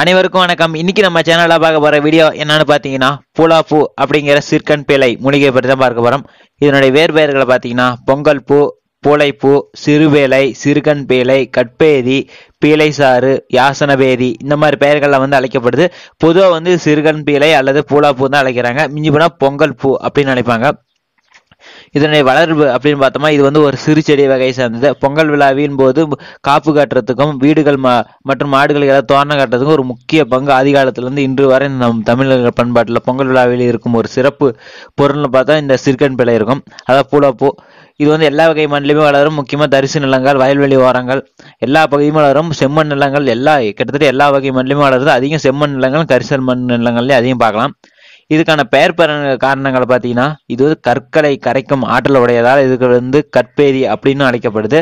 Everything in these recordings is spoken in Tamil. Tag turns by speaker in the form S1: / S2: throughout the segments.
S1: அனைவருக்கும் வணக்கம் இன்னைக்கு நம்ம சேனலில் பார்க்க போகிற வீடியோ என்னன்னு பார்த்தீங்கன்னா பூலாப்பூ அப்படிங்கிற சிற்கன் பிள்ளை மூலிகை பற்றி தான் பார்க்க போகிறோம் இதனுடைய வேர்பெயர்களை பார்த்தீங்கன்னா பொங்கல் பூ பூளைப்பூ சிறுவேலை சிறுகன் பேலை கட்பேதி பீலைசாறு யாசனபேதி இந்த மாதிரி பெயர்கள்லாம் வந்து அழைக்கப்படுது பொதுவாக வந்து சிறுகன் பீலை அல்லது பூலாப்பூ தான் அழைக்கிறாங்க மிஞ்சி போனால் பொங்கல் பூ அப்படின்னு நினைப்பாங்க இதனுடைய வளர்வு அப்படின்னு பார்த்தோம்னா இது வந்து ஒரு சிறு செடி வகை சார்ந்தது பொங்கல் விழாவின் போது காப்பு காட்டுறதுக்கும் வீடுகள் மற்றும் மாடுகள் ஏதாவது தோரணம் காட்டுறதுக்கும் ஒரு முக்கிய பங்கு இருந்து இன்று வரை நம் தமிழர்கள் பண்பாட்டில் பொங்கல் விழாவில் இருக்கும் ஒரு சிறப்பு பொருள்னு பார்த்தா இந்த சிறுக்கன் பிழை இருக்கும் அதாவது பூலாப்பூ இது வந்து எல்லா வகை மண்ணிலுமே வளரும் முக்கியமாக தரிசு நிலங்கள் வயல்வெளி ஓரங்கள் எல்லா பகுதியும் வளரும் செம்மண் நிலங்கள் எல்லா கிட்டத்தட்ட எல்லா வகை மண்ணிலுமே வளருது அதிகம் செம்மண் நிலங்கள் கரிசல் மண் நிலங்கள்லேயும் அதிகம் பார்க்கலாம் இதுக்கான பெயர் காரணங்களை பார்த்தீங்கன்னா இது வந்து கற்களை கரைக்கும் ஆற்றல் உடையதால் இதுக்கு வந்து கற்பேரி அப்படின்னு அழைக்கப்படுது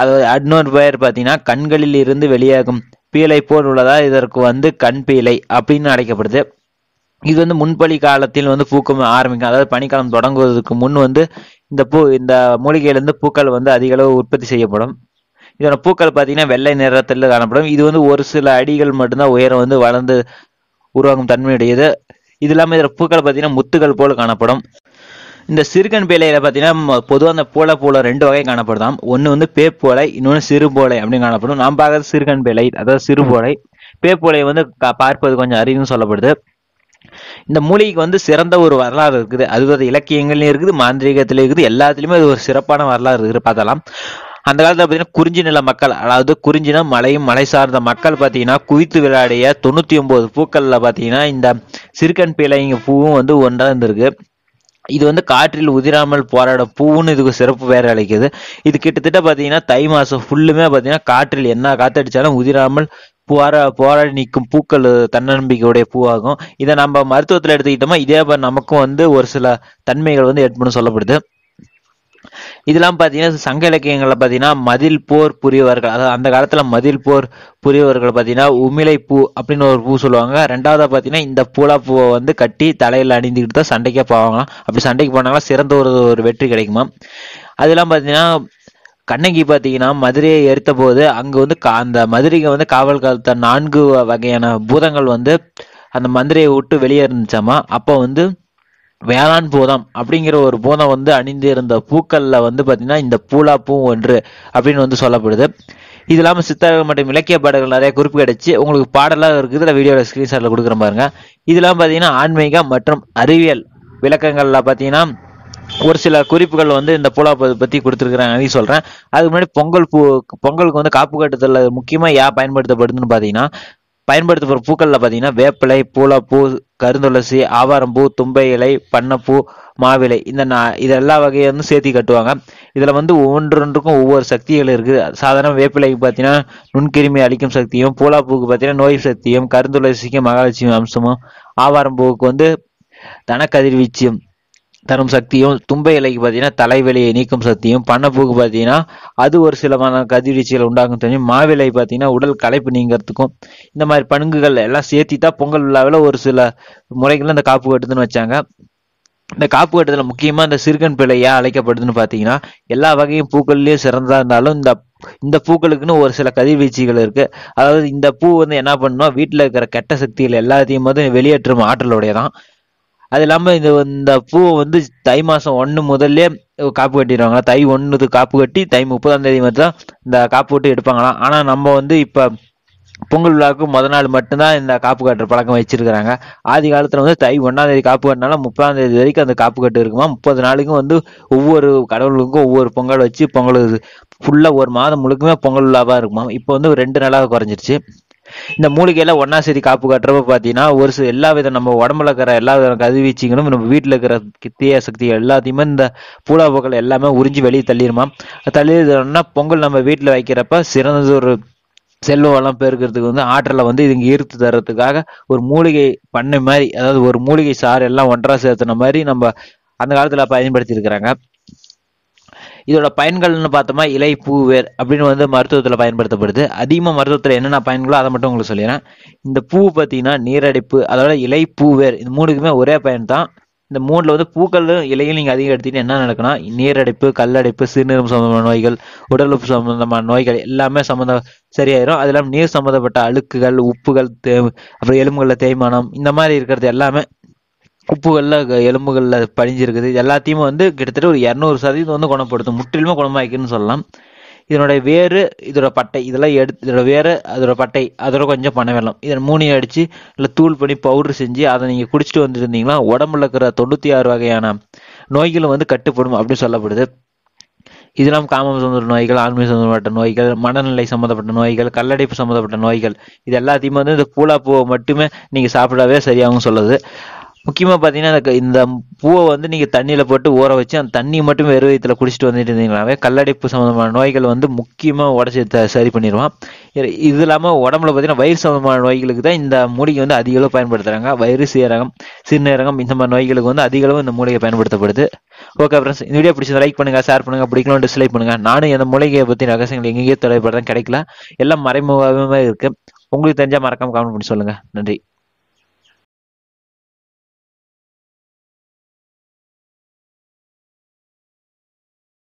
S1: அதாவது அட்னோர் பெயர் பார்த்தீங்கன்னா கண்களில் இருந்து வெளியாகும் பீலை போல் உள்ளதால் இதற்கு வந்து கண் பீலை அப்படின்னு அழைக்கப்படுது இது வந்து முன்பலி காலத்தில் வந்து பூக்க ஆரம்பிக்கும் அதாவது பனிக்காலம் தொடங்குவதற்கு முன் வந்து இந்த பூ இந்த மூலிகையிலிருந்து பூக்கள் வந்து அதிக அளவு உற்பத்தி செய்யப்படும் இதோட பூக்கள் பார்த்தீங்கன்னா வெள்ளை நிறத்தில் காணப்படும் இது வந்து ஒரு சில அடிகள் மட்டும்தான் உயரம் வந்து வளர்ந்து உருவாகும் தன்மையுடையது இது இல்லாமல் இதில் பூக்கள் பார்த்தீங்கன்னா முத்துகள் போல் காணப்படும் இந்த சிறுகன் பேலையில் பார்த்தீங்கன்னா பொதுவாக அந்த போல போல ரெண்டு வகை காணப்படுதாம் ஒன்று வந்து பேப்போலை இன்னொன்று சிறுபோலை அப்படின்னு காணப்படும் நாம் பார்க்கறது சிறுகன் பேலை அதாவது சிறுபோலை பேப்போலை வந்து பார்ப்பது கொஞ்சம் அரிதுன்னு சொல்லப்படுது இந்த மூலிகைக்கு வந்து சிறந்த ஒரு வரலாறு இருக்குது அது இலக்கியங்கள்லையும் இருக்குது மாந்திரிகத்திலையும் இருக்குது எல்லாத்துலேயுமே அது ஒரு சிறப்பான வரலாறு இருக்குது பார்த்தலாம் அந்த காலத்தில் பார்த்தீங்கன்னா குறிஞ்சி நில மக்கள் அதாவது குறிஞ்சினா மலையும் மலை சார்ந்த மக்கள் பார்த்தீங்கன்னா குவித்து விளையாடிய தொண்ணூற்றி ஒம்பது பூக்களில் பார்த்தீங்கன்னா இந்த சிறுகன் பிள்ளைங்க பூவும் வந்து ஒன்றாக இருந்திருக்கு இது வந்து காற்றில் உதிராமல் போராடும் பூவுன்னு இதுக்கு சிறப்பு வேற அழைக்குது இது கிட்டத்தட்ட பார்த்தீங்கன்னா தை மாதம் ஃபுல்லுமே பார்த்தீங்கன்னா காற்றில் என்ன காத்தடிச்சாலும் உதிராமல் போரா போராடி நிற்கும் பூக்கள் தன்னம்பிக்கையுடைய பூவாகும் இதை நம்ம மருத்துவத்தில் எடுத்துக்கிட்டோமா இதே நமக்கும் வந்து ஒரு சில தன்மைகள் வந்து ஏற்படும் சொல்லப்படுது இதெல்லாம் பார்த்தீங்கன்னா சங்க இலக்கியங்களில் பார்த்தீங்கன்னா மதில் போர் புரியவர்கள் அதாவது அந்த காலத்தில் மதில் போர் புரியவர்கள் பார்த்தீங்கன்னா உமிழை பூ அப்படின்னு ஒரு பூ சொல்லுவாங்க ரெண்டாவதாக பார்த்தீங்கன்னா இந்த பூலா பூவை வந்து கட்டி தலையில் அணிந்துக்கிட்டு தான் சண்டைக்கே போவாங்களாம் அப்படி சண்டைக்கு போனாங்கன்னா சிறந்த ஒரு ஒரு வெற்றி கிடைக்குமா அதெல்லாம் பார்த்தீங்கன்னா கண்ணகி பார்த்தீங்கன்னா மதுரையை எரித்த போது அங்கே வந்து கா அந்த மதுரைக்கு வந்து காவல் காலத்த நான்கு வகையான பூதங்கள் வந்து அந்த மதுரையை விட்டு வெளியே இருந்துச்சாமா அப்போ வந்து வேளாண் பூதம் அப்படிங்கிற ஒரு பூதம் வந்து அணிந்து இருந்த பூக்கள்ல வந்து பார்த்திங்கன்னா இந்த பூலா பூ ஒன்று அப்படின்னு வந்து சொல்லப்படுது இது இல்லாமல் சித்தார்கள் மற்றும் இலக்கிய பாடல்கள் நிறைய குறிப்பு கிடைச்சி உங்களுக்கு பாடலாக இருக்குது இல்லை வீடியோவில் ஸ்க்ரீன்ஷாட்டில் கொடுக்குற பாருங்க இது இல்லாமல் பார்த்தீங்கன்னா ஆன்மீகம் மற்றும் அறிவியல் விளக்கங்களில் பார்த்தீங்கன்னா ஒரு சில குறிப்புகள் வந்து இந்த பூலா பற்றி கொடுத்துருக்குறாங்க சொல்கிறேன் அதுக்கு முன்னாடி பொங்கல் பூ பொங்கலுக்கு வந்து காப்பு கட்டுதல் முக்கியமாக ஏன் பயன்படுத்தப்படுதுன்னு பார்த்தீங்கன்னா பயன்படுத்தப்படுற பூக்களில் பார்த்தீங்கன்னா வேப்பிலை பூலாப்பூ கருந்துளசி ஆவாரம்பூ தும்பை இலை பண்ணப்பூ மாவிலை இந்த நா இதெல்லா எல்லா வகையை வந்து சேர்த்தி கட்டுவாங்க இதில் வந்து ஒவ்வொன்றொன்றுக்கும் ஒவ்வொரு சக்திகள் இருக்குது சாதாரண வேப்பிலைக்கு பார்த்தீங்கன்னா நுண்கிருமி அழிக்கும் சக்தியும் பூலாப்பூக்கு பார்த்தீங்கன்னா நோய் சக்தியும் கருந்துளசிக்கு மகாலட்சுமி அம்சமும் ஆவாரம்பூவுக்கு வந்து தனக்கதிர்வீச்சியும் தரும் சக்தியும் தும்பை இலைக்கு பார்த்தீங்கன்னா தலைவலியை நீக்கும் சக்தியும் பண்ணப்பூக்கு பார்த்தீங்கன்னா அது ஒரு சிலமான கதிர்வீச்சுகள் உண்டாகும் தெரியும் மாவிலை பார்த்தீங்கன்னா உடல் களைப்பு நீங்கிறதுக்கும் இந்த மாதிரி பணுங்குகள் எல்லாம் சேர்த்தி தான் பொங்கல் விழாவில் ஒரு சில முறைகளில் இந்த காப்பு கட்டுதுன்னு வச்சாங்க இந்த காப்பு கட்டுதல் முக்கியமாக இந்த சிறுகன் பிழையா அழைக்கப்படுதுன்னு பார்த்தீங்கன்னா எல்லா வகையும் பூக்கள்லேயும் சிறந்ததாக இருந்தாலும் இந்த இந்த பூக்களுக்குன்னு ஒரு சில கதிர்வீச்சுகள் இருக்கு அதாவது இந்த பூ வந்து என்ன பண்ணுவோம் வீட்டில் இருக்கிற கெட்ட சக்திகள் எல்லாத்தையும் வந்து வெளியேற்றும் ஆற்றலுடையதான் அது இல்லாமல் இந்த இந்த பூவை வந்து தை மாதம் ஒன்று முதல்ல காப்பு கட்டிடுவாங்க தை ஒன்றுது காப்பு கட்டி தை முப்பதாம் தேதி மட்டும் தான் இந்த காப்பு விட்டு எடுப்பாங்களாம் ஆனால் நம்ம வந்து இப்போ பொங்கல் விழாவுக்கு முத நாள் மட்டும்தான் இந்த காப்பு கட்டுற பழக்கம் வச்சிருக்கிறாங்க ஆதி காலத்தில் வந்து தை ஒன்றாம் தேதி காப்பு கட்டினாலும் முப்பதாம் தேதி வரைக்கும் அந்த காப்பு கட்டு இருக்குமா முப்பது நாளுக்கும் வந்து ஒவ்வொரு கடவுளுக்கும் ஒவ்வொரு பொங்கல் வச்சு பொங்கல் ஃபுல்லாக ஒரு மாதம் முழுக்குமே பொங்கல் விழாவாக இருக்குமா இப்போ வந்து ரெண்டு நாளாக குறைஞ்சிருச்சு இந்த மூலிகையில ஒன்னா சேதி காப்பு கட்டுறப்ப பார்த்தீங்கன்னா ஒரு சில எல்லா வித நம்ம உடம்புல இருக்கிற எல்லா வித கதிர்வீச்சிகளும் நம்ம வீட்டுல இருக்கிற தீய சக்திகள் எல்லாத்தையுமே இந்த பூக்களை எல்லாமே உறிஞ்சி வெளியே தள்ளிடுமா தள்ளிடுறோம்னா பொங்கல் நம்ம வீட்டுல வைக்கிறப்ப சிறந்தது ஒரு செல்வ வளம் பெருக்கிறதுக்கு வந்து ஆற்றலை வந்து இதுங்க ஈர்த்து தர்றதுக்காக ஒரு மூலிகை பண்ணை மாதிரி அதாவது ஒரு மூலிகை சாறு எல்லாம் ஒன்றா சேர்த்துன மாதிரி நம்ம அந்த காலத்துல பயன்படுத்தி இருக்கிறாங்க இதோட பயன்கள்னு பார்த்தோமா இலை பூவேர் அப்படின்னு வந்து மருத்துவத்தில் பயன்படுத்தப்படுது அதிகமாக மருத்துவத்தில் என்னென்ன பயன்களோ அதை மட்டும் உங்களுக்கு சொல்லிடுறேன் இந்த பூ பார்த்தீங்கன்னா நீரடைப்பு அதோட இலை பூவேர் இது மூணுக்குமே ஒரே பயன் தான் இந்த மூணில் வந்து பூக்களும் இலையும் நீங்கள் அதிகம் எடுத்தீங்கன்னா என்ன நடக்கணும் நீரடைப்பு கல்லடைப்பு சிறுநீரம் சம்பந்தமான நோய்கள் உடல் உப்பு சம்பந்தமான நோய்கள் எல்லாமே சம்மந்தம் சரியாயிரும் அது இல்லாமல் நீர் சம்மந்தப்பட்ட அழுக்குகள் உப்புகள் தே அப்புறம் எலும்புகளில் தேய்மானம் இந்த மாதிரி இருக்கிறது எல்லாமே உப்புகளில் எலும்புகளில் படிஞ்சிருக்குது எல்லாத்தையும் வந்து கிட்டத்தட்ட ஒரு இரநூறு சதவீதம் வந்து குணப்படுத்தும் முற்றிலுமே குணமாக்கின்னு சொல்லலாம் இதனுடைய வேறு இதோட பட்டை இதெல்லாம் எடுத்து இதோட வேறு அதோட பட்டை அதோட கொஞ்சம் பண்ண வேணும் இதை மூணையும் அடித்து இல்லை தூள் பண்ணி பவுடர் செஞ்சு அதை நீங்கள் குடிச்சிட்டு வந்துருந்தீங்கன்னா உடம்புல இருக்கிற தொண்ணூற்றி ஆறு வகையான நோய்களும் வந்து கட்டுப்படும் அப்படின்னு சொல்லப்படுது இதெல்லாம் காமம் சம்பந்தப்பட்ட நோய்கள் ஆன்மீக சம்பந்தப்பட்ட நோய்கள் மனநிலை சம்பந்தப்பட்ட நோய்கள் கல்லடைப்பு சம்பந்தப்பட்ட நோய்கள் இது எல்லாத்தையுமே வந்து இந்த பூலாப்பூவை மட்டுமே நீங்கள் சாப்பிடவே சரியாகும் சொல்லுது முக்கியமாக பார்த்தீங்கன்னா இந்த பூவை வந்து நீங்கள் தண்ணியில் போட்டு ஊற வச்சு அந்த தண்ணி மட்டும் வெறும் வயிற்றில் குடிச்சிட்டு வந்துட்டு இருந்தீங்களாவே கல்லடைப்பு சம்மந்தமான நோய்கள் வந்து முக்கியமாக உடச்சி சரி பண்ணிடுவான் இது இல்லாமல் உடம்புல பார்த்தீங்கன்னா வயிறு சம்மந்தமான நோய்களுக்கு தான் இந்த மூலிகை வந்து அதிக அளவு பயன்படுத்துகிறாங்க வயிறு சீரகம் சிறுநீரகம் இந்த மாதிரி நோய்களுக்கு வந்து அதிக அளவு இந்த மூலிகை பயன்படுத்தப்படுது ஓகே ஃப்ரெண்ட்ஸ் இந்த வீடியோ பிடிச்சது லைக் பண்ணுங்கள் ஷேர் பண்ணுங்கள் பிடிக்கலாம் டிஸ்லைக் பண்ணுங்கள் நானும் இந்த மூலிகையை பற்றி ரகசியங்கள் எங்கேயோ தொலைப்படுறேன் கிடைக்கல எல்லாம் மறைமுகமாக இருக்குது உங்களுக்கு தெரிஞ்சால் மறக்காமல் கமெண்ட் பண்ணி சொல்லுங்கள் நன்றி